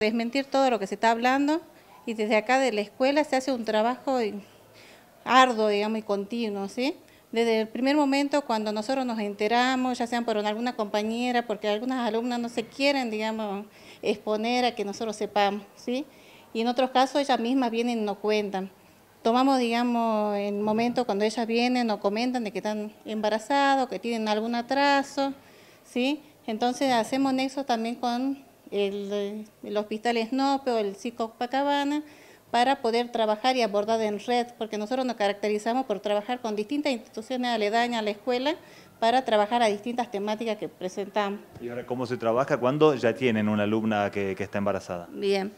Desmentir todo lo que se está hablando y desde acá de la escuela se hace un trabajo arduo, digamos, y continuo, ¿sí? Desde el primer momento cuando nosotros nos enteramos, ya sean por alguna compañera, porque algunas alumnas no se quieren, digamos, exponer a que nosotros sepamos, ¿sí? Y en otros casos ellas mismas vienen y nos cuentan tomamos, digamos, el momento cuando ellas vienen o comentan de que están embarazadas, que tienen algún atraso, ¿sí? Entonces hacemos nexo también con eh, el, Hospital Snope o el CICO Pacabana, para poder trabajar y abordar en red, porque nosotros nos caracterizamos por trabajar con distintas instituciones aledañas a la escuela para trabajar a distintas temáticas que presentamos. ¿Y ahora cómo se trabaja cuando ya tienen una alumna que, que está embarazada? Bien,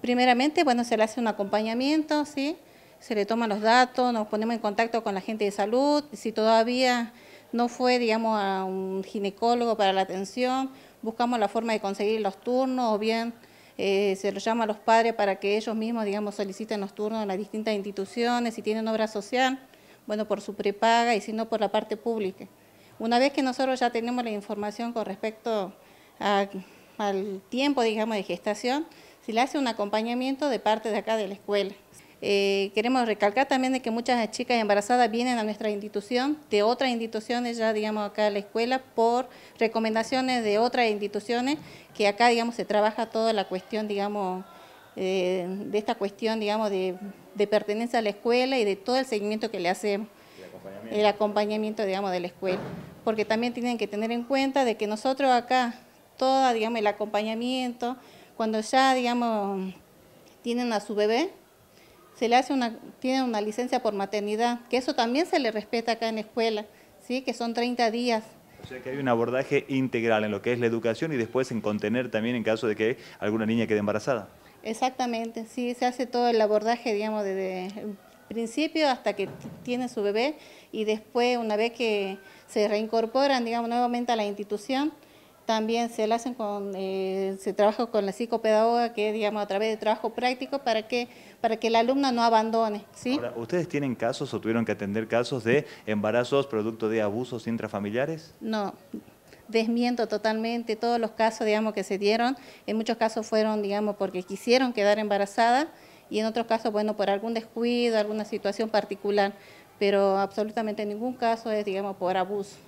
primeramente, bueno, se le hace un acompañamiento, ¿sí? Se le toman los datos, nos ponemos en contacto con la gente de salud, si todavía no fue, digamos, a un ginecólogo para la atención buscamos la forma de conseguir los turnos o bien eh, se los llama a los padres para que ellos mismos, digamos, soliciten los turnos en las distintas instituciones, si tienen obra social, bueno, por su prepaga y si no por la parte pública. Una vez que nosotros ya tenemos la información con respecto al tiempo, digamos, de gestación, se le hace un acompañamiento de parte de acá de la escuela. Eh, queremos recalcar también de que muchas chicas embarazadas vienen a nuestra institución, de otras instituciones, ya digamos acá a la escuela, por recomendaciones de otras instituciones, que acá digamos se trabaja toda la cuestión, digamos, eh, de esta cuestión, digamos, de, pertenencia a la escuela y de todo el seguimiento que le hacemos, el acompañamiento, digamos, de la escuela. Porque también tienen que tener en cuenta de que nosotros acá, todo, digamos, el acompañamiento, cuando ya, digamos, tienen a su bebé, se le hace una, tiene una licencia por maternidad, que eso también se le respeta acá en escuela, ¿sí? que son 30 días. O sea que hay un abordaje integral en lo que es la educación y después en contener también en caso de que alguna niña quede embarazada. Exactamente, sí, se hace todo el abordaje, digamos, desde el principio hasta que tiene su bebé y después, una vez que se reincorporan, digamos, nuevamente a la institución, también se, hacen con, eh, se trabaja con la psicopedagoga, que es digamos, a través de trabajo práctico para que, para que la alumna no abandone. ¿sí? ¿Ustedes tienen casos o tuvieron que atender casos de embarazos producto de abusos intrafamiliares? No, desmiento totalmente todos los casos, digamos, que se dieron. En muchos casos fueron, digamos, porque quisieron quedar embarazadas y en otros casos, bueno, por algún descuido, alguna situación particular, pero absolutamente ningún caso es, digamos, por abuso.